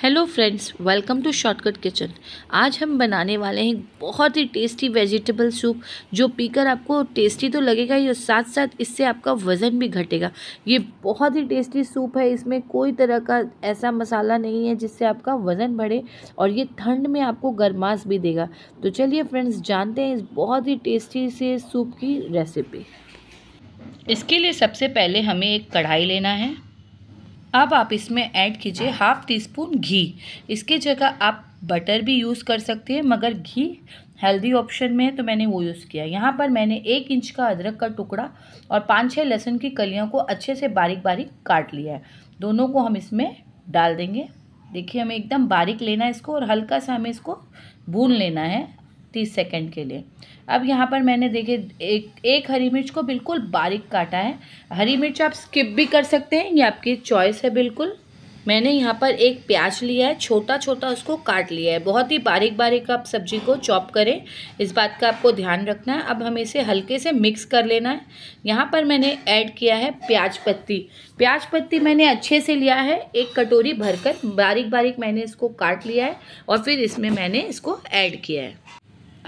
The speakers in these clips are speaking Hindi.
hello friends welcome to shortcut kitchen आज हम बनाने वाले हैं बहुत ही टेस्टी वेजिटेबल सूप जो पीकर आपको टेस्टी तो लगेगा ही और साथ साथ इससे आपका वज़न भी घटेगा ये बहुत ही टेस्टी सूप है इसमें कोई तरह का ऐसा मसाला नहीं है जिससे आपका वज़न बढ़े और ये ठंड में आपको गर्माश भी देगा तो चलिए फ्रेंड्स जानते हैं इस बहुत ही टेस्टी से सूप की रेसिपी इसके लिए सबसे पहले हमें एक कढ़ाई लेना है अब आप इसमें ऐड कीजिए हाफ़ टी स्पून घी इसके जगह आप बटर भी यूज़ कर सकते हैं मगर घी हेल्दी ऑप्शन में है तो मैंने वो यूज़ किया यहाँ पर मैंने एक इंच का अदरक का टुकड़ा और पाँच छः लहसुन की कलियों को अच्छे से बारीक बारीक काट लिया है दोनों को हम इसमें डाल देंगे देखिए हमें एकदम बारीक लेना है इसको और हल्का सा हमें इसको भून लेना है तीस सेकेंड के लिए अब यहाँ पर मैंने देखे एक एक हरी मिर्च को बिल्कुल बारीक काटा है हरी मिर्च आप स्किप भी कर सकते हैं ये आपकी चॉइस है बिल्कुल मैंने यहाँ पर एक प्याज लिया है छोटा छोटा उसको काट लिया है बहुत ही बारीक बारीक आप सब्जी को चॉप करें इस बात का आपको ध्यान रखना है अब हमें इसे हल्के से मिक्स कर लेना है यहाँ पर मैंने ऐड किया है प्याज पत्ती प्याज पत्ती मैंने अच्छे से लिया है एक कटोरी भरकर बारीक बारीक मैंने इसको काट लिया है और फिर इसमें मैंने इसको ऐड किया है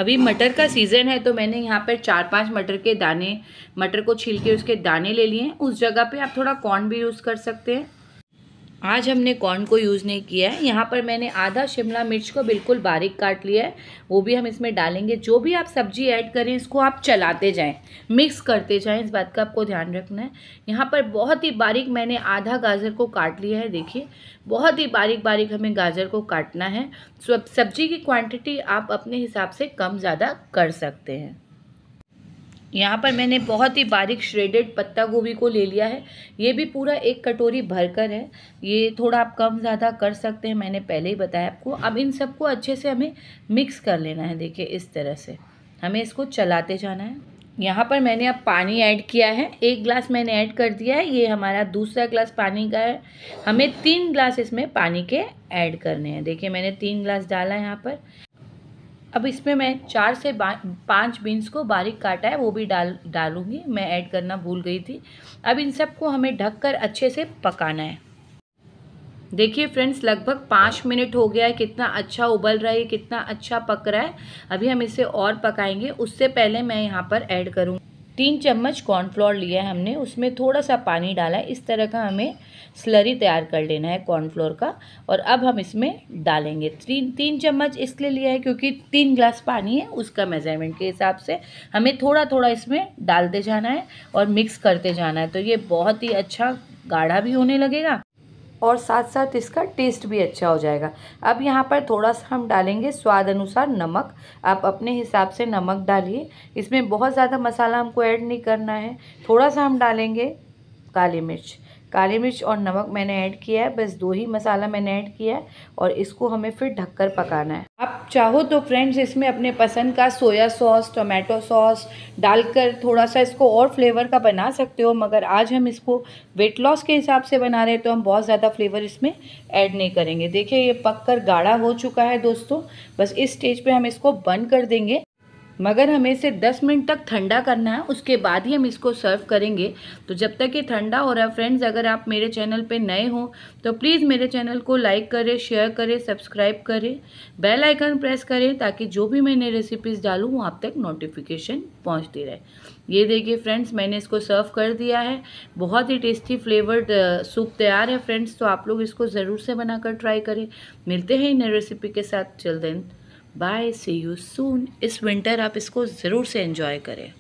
अभी मटर का सीज़न है तो मैंने यहाँ पर चार पांच मटर के दाने मटर को छील के उसके दाने ले लिए हैं उस जगह पे आप थोड़ा कॉर्न भी यूज़ कर सकते हैं आज हमने कॉर्न को यूज़ नहीं किया है यहाँ पर मैंने आधा शिमला मिर्च को बिल्कुल बारीक काट लिया है वो भी हम इसमें डालेंगे जो भी आप सब्जी ऐड करें इसको आप चलाते जाएं मिक्स करते जाएं इस बात का आपको ध्यान रखना है यहाँ पर बहुत ही बारीक मैंने आधा गाजर को काट लिया है देखिए बहुत ही बारीक बारीक हमें गाजर को काटना है सब्जी की क्वान्टिटी आप अपने हिसाब से कम ज़्यादा कर सकते हैं यहाँ पर मैंने बहुत ही बारीक श्रेडेड पत्ता गोभी को ले लिया है ये भी पूरा एक कटोरी भरकर है ये थोड़ा आप कम ज़्यादा कर सकते हैं मैंने पहले ही बताया आपको अब इन सबको अच्छे से हमें मिक्स कर लेना है देखिए इस तरह से हमें इसको चलाते जाना है यहाँ पर मैंने अब पानी ऐड किया है एक ग्लास मैंने ऐड कर दिया है ये हमारा दूसरा ग्लास पानी का है हमें तीन ग्लास इसमें पानी के ऐड करने हैं देखिए मैंने तीन ग्लास डाला है यहाँ पर अब इसमें मैं चार से पाँच बीन्स को बारीक काटा है वो भी डाल डालूंगी मैं ऐड करना भूल गई थी अब इन सबको हमें ढककर अच्छे से पकाना है देखिए फ्रेंड्स लगभग पाँच मिनट हो गया है कितना अच्छा उबल रहा है कितना अच्छा पक रहा है अभी हम इसे और पकाएंगे उससे पहले मैं यहाँ पर ऐड करूँगी तीन चम्मच कॉर्नफ्लोर लिया है हमने उसमें थोड़ा सा पानी डाला है इस तरह का हमें स्लरी तैयार कर लेना है कॉर्नफ्लोर का और अब हम इसमें डालेंगे तीन तीन चम्मच इसलिए लिया है क्योंकि तीन ग्लास पानी है उसका मेज़रमेंट के हिसाब से हमें थोड़ा थोड़ा इसमें डालते जाना है और मिक्स करते जाना है तो ये बहुत ही अच्छा गाढ़ा भी होने लगेगा और साथ साथ इसका टेस्ट भी अच्छा हो जाएगा अब यहाँ पर थोड़ा सा हम डालेंगे स्वाद अनुसार नमक आप अपने हिसाब से नमक डालिए इसमें बहुत ज़्यादा मसाला हमको ऐड नहीं करना है थोड़ा सा हम डालेंगे काली मिर्च काली मिर्च और नमक मैंने ऐड किया है बस दो ही मसाला मैंने ऐड किया है और इसको हमें फिर ढककर पकाना है आप चाहो तो फ्रेंड्स इसमें अपने पसंद का सोया सॉस टोमेटो सॉस डालकर थोड़ा सा इसको और फ्लेवर का बना सकते हो मगर आज हम इसको वेट लॉस के हिसाब से बना रहे हैं तो हम बहुत ज़्यादा फ्लेवर इसमें ऐड नहीं करेंगे देखिए ये पक कर गाढ़ा हो चुका है दोस्तों बस इस स्टेज पर हम इसको बंद कर देंगे मगर हमें इसे 10 मिनट तक ठंडा करना है उसके बाद ही हम इसको सर्व करेंगे तो जब तक ये ठंडा हो रहा है फ्रेंड्स अगर आप मेरे चैनल पे नए हो तो प्लीज़ मेरे चैनल को लाइक करें शेयर करें सब्सक्राइब करें बेल आइकन प्रेस करें ताकि जो भी मैं नई रेसिपीज़ डालूँ वो आप तक नोटिफिकेशन पहुँचती रहे ये देखिए फ्रेंड्स मैंने इसको सर्व कर दिया है बहुत ही टेस्टी फ्लेवर्ड सूप तैयार है फ्रेंड्स तो आप लोग इसको ज़रूर से बनाकर ट्राई करें मिलते हैं नई रेसिपी के साथ चल दें बाय सी यू सून इस विंटर आप इसको ज़रूर से इन्जॉय करें